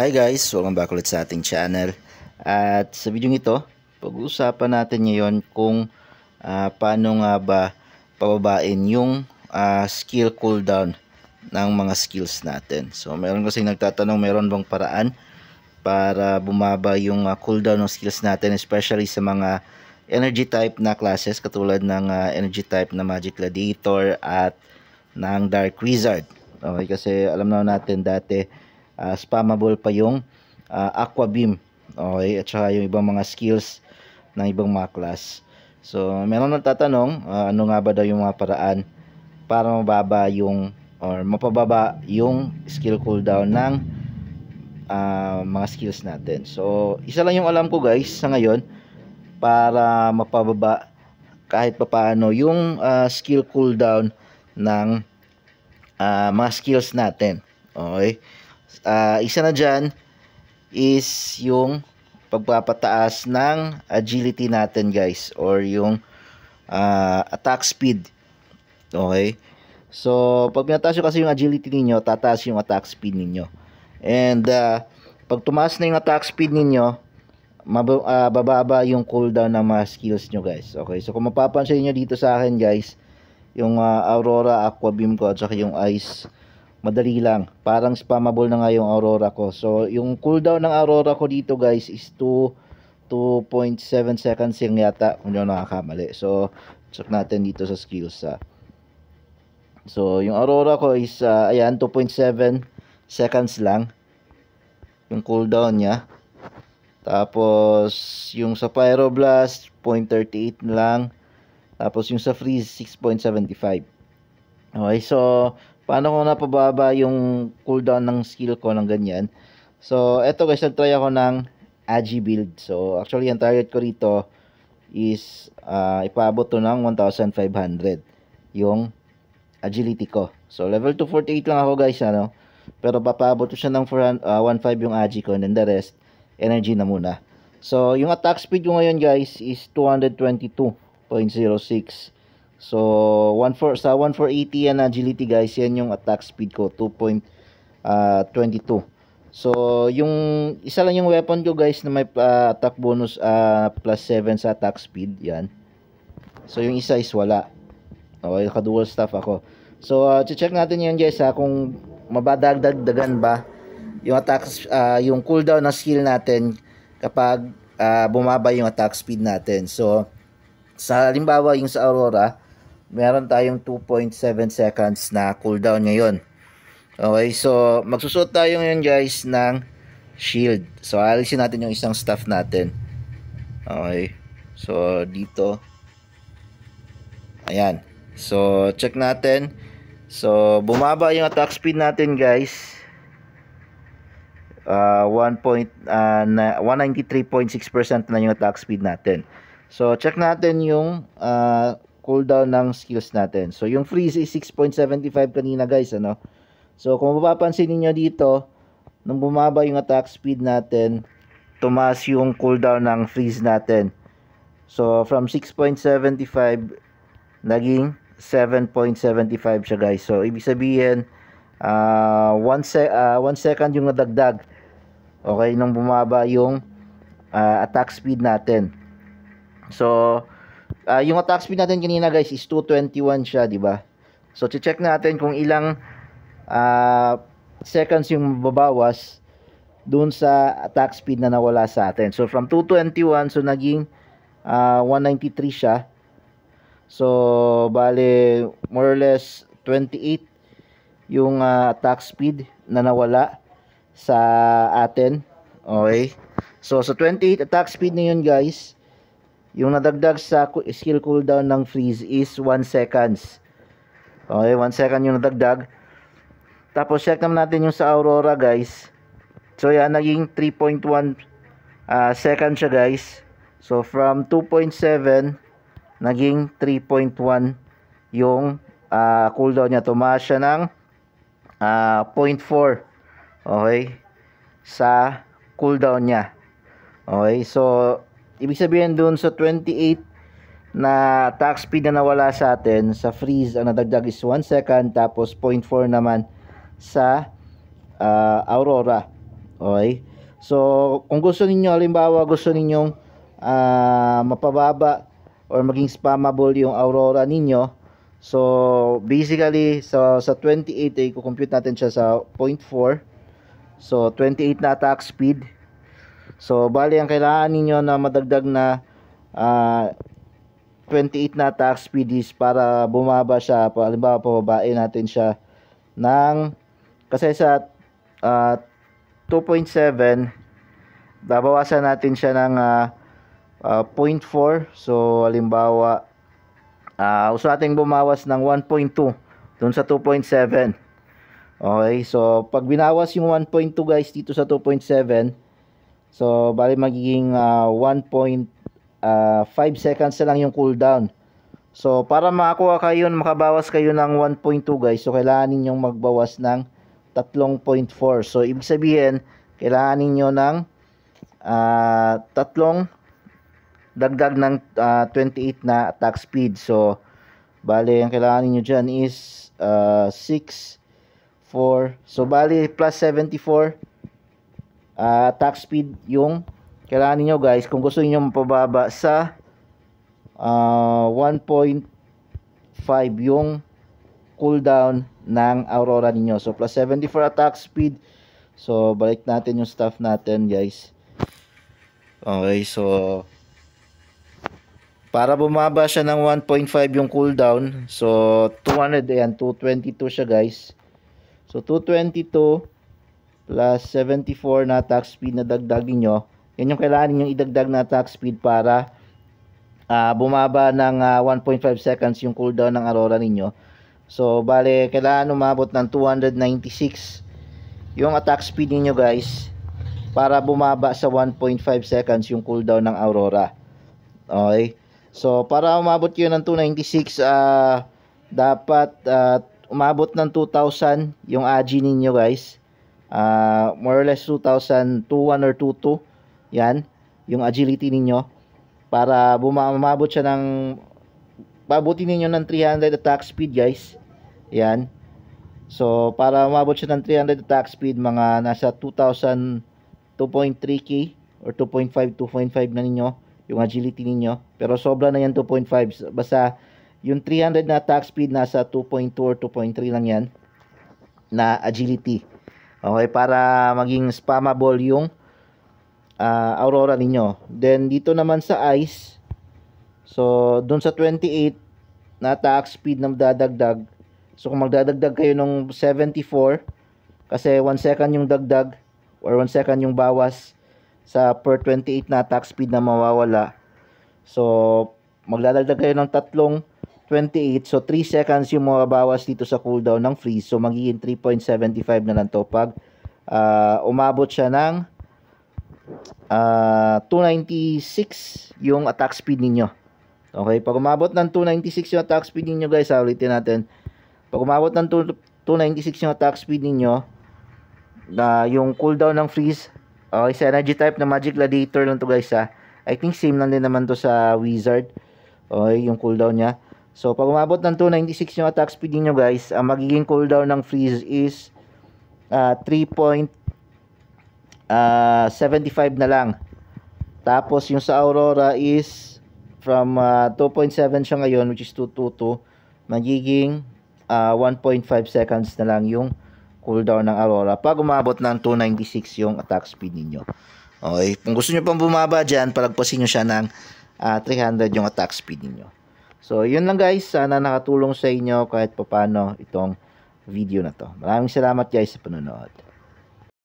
Hi guys, welcome back ulit sa ating channel At sa video ito, pag-uusapan natin ngayon kung uh, paano nga ba pababain yung uh, skill cooldown ng mga skills natin So meron kasi nagtatanong meron bang paraan para bumaba yung uh, cooldown ng skills natin Especially sa mga energy type na classes katulad ng uh, energy type na Magic Gladiator at ng Dark Wizard Okay, kasi alam na natin dati uh, spammable pa yung uh, aqua beam okay at saka yung ibang mga skills ng ibang mga class so meron nagtatanong uh, ah, ano nga ba daw yung mga paraan para mababa yung or mapababa yung skill cooldown ng uh, mga skills natin so isa lang yung alam ko guys sa ngayon para mapababa kahit pa paano yung uh, skill cooldown ng uh, mga skills natin okay uh, isa na dyan is yung pagpapataas ng agility natin guys or yung uh, attack speed okay so pag pinataas nyo kasi yung agility ninyo tataas yung attack speed ninyo and uh, pag tumaas na yung attack speed ninyo mab- uh, bababa yung cooldown ng mga skills nyo guys okay so kung mapapansin nyo dito sa akin guys yung uh, Aurora Aqua Beam ko at saka yung Ice madali lang. Parang spammable na nga yung Aurora ko. So, yung cooldown ng Aurora ko dito guys is 2 2.7 seconds yung yata kung hindi nakakamali. So, check natin dito sa skills ha. Ah. So, yung Aurora ko is uh, ayan 2.7 seconds lang yung cooldown niya. Tapos yung sa Pyroblast 0.38 lang. Tapos yung sa Freeze 6.75. Okay, so paano ko napababa yung cooldown ng skill ko ng ganyan. So, eto guys, nag-try ako ng Agi build. So, actually, ang target ko rito is uh, ipaabot to ng 1,500 yung agility ko. So, level 248 lang ako guys, ano. Pero papaabot ko siya ng 4, uh, 1,500 yung Agi ko and then the rest, energy na muna. So, yung attack speed ko ngayon guys is 222.06 So, 14 sa 1480 yan agility guys, yan yung attack speed ko, 2.22. Uh, ah, so, yung isa lang yung weapon ko guys na may uh, attack bonus uh, plus 7 sa attack speed, yan. So, yung isa is wala. Okay, ka-dual staff ako. So, uh, check natin yan guys ha, kung mabadagdagdagan ba yung attack uh, yung cooldown na skill natin kapag uh, bumaba yung attack speed natin. So, sa halimbawa yung sa Aurora, meron tayong 2.7 seconds na cooldown ngayon. Okay, so magsusuot tayo ngayon guys ng shield. So alisin natin yung isang staff natin. Okay, so dito. Ayan. So check natin. So bumaba yung attack speed natin guys. Uh, 1.193.6% uh, na yung attack speed natin. So check natin yung uh, cooldown ng skills natin. So, yung freeze is 6.75 kanina guys, ano? So, kung mapapansin niyo dito, nung bumaba yung attack speed natin, tumaas yung cooldown ng freeze natin. So, from 6.75, naging 7.75 siya guys. So, ibig sabihin, uh, ah, 1 se uh, ah, one second yung nadagdag. Okay, nung bumaba yung uh, attack speed natin. So, uh, yung attack speed natin kanina guys is 221 siya, di ba? So, check natin kung ilang uh, seconds yung babawas dun sa attack speed na nawala sa atin. So, from 221, so naging uh, ah, 193 siya. So, bale, more or less 28 yung uh, attack speed na nawala sa atin. Okay. So, sa so 28 attack speed na yun, guys, yung nadagdag sa skill cooldown ng freeze is 1 seconds. Okay, 1 second yung nadagdag. Tapos check naman natin yung sa Aurora guys. So yan, naging 3.1 uh, second siya guys. So from 2.7 naging 3.1 yung uh, cooldown niya. Tumaas siya ng uh, ah, 0.4. Okay. Sa cooldown niya. Okay. So Ibig sabihin doon sa 28 na tax speed na nawala sa atin, sa freeze ang nadagdag is 1 second, tapos 0.4 naman sa uh, Aurora. Okay? So, kung gusto ninyo, halimbawa gusto ninyong uh, mapababa or maging spammable yung Aurora ninyo, so basically so, sa 28 ay eh, kukompute natin siya sa 0.4. So, 28 na attack speed So, bali ang kailangan ninyo na madagdag na uh, ah, 28 na tax PDs para bumaba siya. Halimbawa, pababain natin siya ng kasi sa uh, ah, 2.7 babawasan natin siya ng uh, uh, 0.4 so halimbawa uh, ah, uso natin bumawas ng 1.2 dun sa 2.7 okay so pag binawas yung 1.2 guys dito sa 2.7 So, bali magiging uh, ah, 1.5 ah, seconds na lang yung cooldown. So, para makakuha kayo, makabawas kayo ng 1.2 guys, so kailangan ninyong magbawas ng 3.4. So, ibig sabihin, kailangan ninyo ng uh, dagdag ng uh, 28 na attack speed. So, bali, ang kailangan ninyo dyan is uh, 4. So, bali, plus 74 uh, attack speed yung kailangan niyo guys kung gusto niyo mapababa sa uh, ah, 1.5 yung cooldown ng aurora niyo so plus 74 attack speed so balik natin yung stuff natin guys okay so para bumaba siya ng 1.5 yung cooldown so 200 ayan 222 siya guys so 222 plus 74 na attack speed na dagdag niyo yan yung kailangan ninyong idagdag na attack speed para uh, bumaba ng uh, ah, 1.5 seconds yung cooldown ng Aurora ninyo. So, bale, kailangan umabot ng 296 yung attack speed niyo guys para bumaba sa 1.5 seconds yung cooldown ng Aurora. Okay? So, para umabot yun ng 296, uh, ah, dapat uh, umabot ng 2,000 yung AG ninyo guys uh, more or less 2021 or 22 yan yung agility ninyo para bumabot siya ng pabuti ninyo ng 300 attack speed guys yan so para umabot siya ng 300 attack speed mga nasa 2000 2.3k or 2.5 2.5 na ninyo yung agility ninyo pero sobra na yan 2.5 basta yung 300 na attack speed nasa 2.2 or 2.3 lang yan na agility Okay, para maging spammable yung uh, aurora ninyo. Then dito naman sa ice, so doon sa 28 na attack speed na dadagdag. So kung magdadagdag kayo ng 74 kasi 1 second yung dagdag or 1 second yung bawas sa per 28 na attack speed na mawawala. So magdadagdag kayo ng tatlong 28. So, 3 seconds yung mababawas dito sa cooldown ng freeze. So, magiging 3.75 na lang to pag uh, umabot siya ng uh, ah, 296 yung attack speed ninyo. Okay, pag umabot ng 296 yung attack speed ninyo guys, ha, ulitin natin. Pag umabot ng 296 yung attack speed ninyo, na uh, yung cooldown ng freeze, okay, sa energy type na magic gladiator lang to guys ha. I think same lang din naman to sa wizard. Okay, yung cooldown niya. So, pag umabot ng 296 yung attack speed niyo guys, ang magiging cooldown ng freeze is uh, 3.75 uh, na lang. Tapos, yung sa Aurora is from uh, ah, 2.7 siya ngayon, which is 222, magiging uh, ah, 1.5 seconds na lang yung cooldown ng Aurora pag umabot ng 296 yung attack speed ninyo. Okay, kung gusto niyo pang bumaba diyan, palagpasin niyo siya ng uh, ah, 300 yung attack speed ninyo. So, yun lang guys. Sana nakatulong sa inyo kahit papano itong video na to. Maraming salamat guys sa panonood.